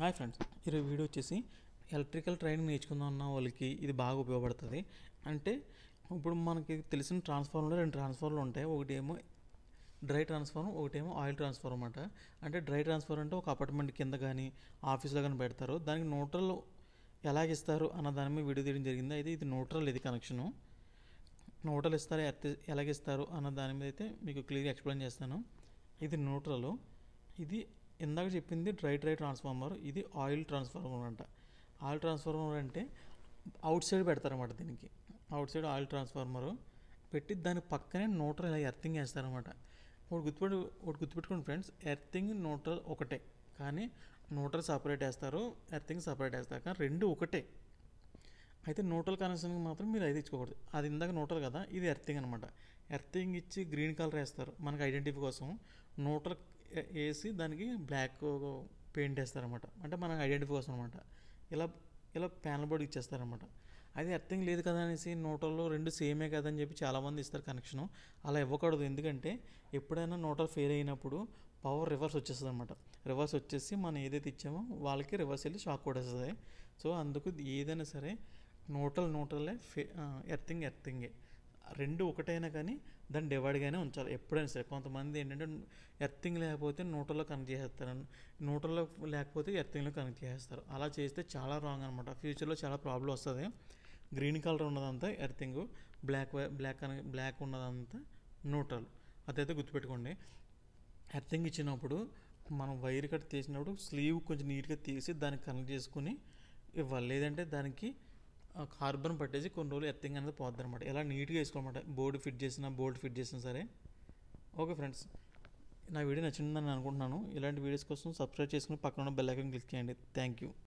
hi friends ఈరోజు video వచ్చేసి electrical training నేర్చుకుందాం అన్న వాళ్ళకి ఇది బాగా ఉపయోగపడుతుంది అంటే ఇప్పుడు మనకి తెలిసిన ట్రాన్స్ఫార్మర్లు రెండు ట్రాన్స్ఫార్మర్లు ఉంటాయి ఒకటి ఏమో డ్రై ట్రాన్స్ఫార్మర్ ఒకటేమో ఆయిల్ ట్రాన్స్ఫార్మర్ అనమాట అంటే డ్రై ట్రాన్స్ఫార్మర్ అంటే ఒక అపార్ట్మెంట్ కింద కానీ ఆఫీస్లో కానీ పెడతారు దానికి న్యూట్రల్ ఎలా ఇస్తారు అన్న దాని మీద వీడియో తీయడం జరిగింది అయితే ఇది న్యూట్రల్ ఇది కనెక్షను న్యూట్రల్ ఇస్తారు ఎలాగిస్తారు అన్న దాని మీద అయితే మీకు క్లియర్గా ఎక్స్ప్లెయిన్ చేస్తాను ఇది న్యూట్రల్ ఇది ఇందాక చెప్పింది డ్రై డ్రై ట్రాన్స్ఫార్మర్ ఇది ఆయిల్ ట్రాన్స్ఫార్మర్ అంట ఆయిల్ ట్రాన్స్ఫార్మర్ అంటే అవుట్ సైడ్ పెడతారన్నమాట దీనికి అవుట్ సైడ్ ఆయిల్ ట్రాన్స్ఫార్మర్ పెట్టి దాని పక్కనే నోటర్ ఇలా ఎర్తింగ్ వేస్తారనమాట ఒకటి గుర్తుపెట్టు ఒకటి గుర్తుపెట్టుకోండి ఫ్రెండ్స్ ఎర్తింగ్ నోటర్ ఒకటే కానీ నోటర్ సపరేట్ వేస్తారు ఎర్తింగ్ సపరేట్ వేస్తారు కానీ రెండు ఒకటే అయితే నోటల్ కనెక్షన్కి మాత్రం మీరు అది ఇచ్చుకోకూడదు అది ఇందాక నోటల్ కదా ఇది ఎర్తింగ్ అనమాట ఎర్తింగ్ ఇచ్చి గ్రీన్ కలర్ వేస్తారు మనకి ఐడెంటిఫై కోసం నోటల్ వేసి దానికి బ్లాక్ పెయింట్ వేస్తారనమాట అంటే మనం ఐడెంటిఫై కోసం అనమాట ఇలా ఇలా ప్యానల్ బోర్డు ఇచ్చేస్తారనమాట అది అర్థం లేదు కదా అనేసి నోటల్లో రెండు సేమే కదా అని చెప్పి చాలామంది ఇస్తారు కనెక్షన్ అలా ఇవ్వకూడదు ఎందుకంటే ఎప్పుడైనా నోటల్ ఫెయిల్ అయినప్పుడు పవర్ రివర్స్ వచ్చేస్తుంది అనమాట రివర్స్ వచ్చేసి మనం ఏదైతే ఇచ్చామో వాళ్ళకి రివర్స్ వెళ్ళి షాక్ కొట్టేస్తుంది సో అందుకు ఏదైనా సరే నోటల్ నోటలే ఫే ఎర్థింగ్ ఎర్తింగే రెండు ఒకటైనా కానీ దాన్ని డివైడ్గానే ఉంచాలి ఎప్పుడైనా సరే కొంతమంది ఏంటంటే ఎర్తింగ్ లేకపోతే నూటల్లో కనెక్ట్ చేసేస్తారు నూటల్లో లేకపోతే ఎర్తింగ్లో కనెక్ట్ చేసేస్తారు అలా చేస్తే చాలా రాంగ్ అనమాట ఫ్యూచర్లో చాలా ప్రాబ్లం వస్తుంది గ్రీన్ కలర్ ఉన్నదంతా ఎర్తింగ్ బ్లాక్ బ్లాక్ బ్లాక్ ఉన్నదంతా న్యూట్రల్ అదైతే గుర్తుపెట్టుకోండి ఎర్తింగ్ ఇచ్చినప్పుడు మనం వైర్ కట్ తీసినప్పుడు స్లీవ్ కొంచెం నీట్గా తీసి దాన్ని కనెక్ట్ చేసుకుని ఇవ్వాలి లేదంటే దానికి కార్బన్ పట్టేసి కొన్ని రోజులు ఎత్తింగ్ అనేది పోద్ది అనమాట ఇలా నీట్గా వేసుకోమాట బోర్డు ఫిట్ చేసినా బోర్డు ఫిట్ చేసినా సరే ఓకే ఫ్రెండ్స్ నా వీడియో నచ్చిందని అనుకుంటున్నాను ఇలాంటి వీడియోస్ కోసం సబ్స్క్రైబ్ చేసుకుని పక్కన ఉన్న బెల్ ఐకాన్ క్లిక్ చేయండి థ్యాంక్ యూ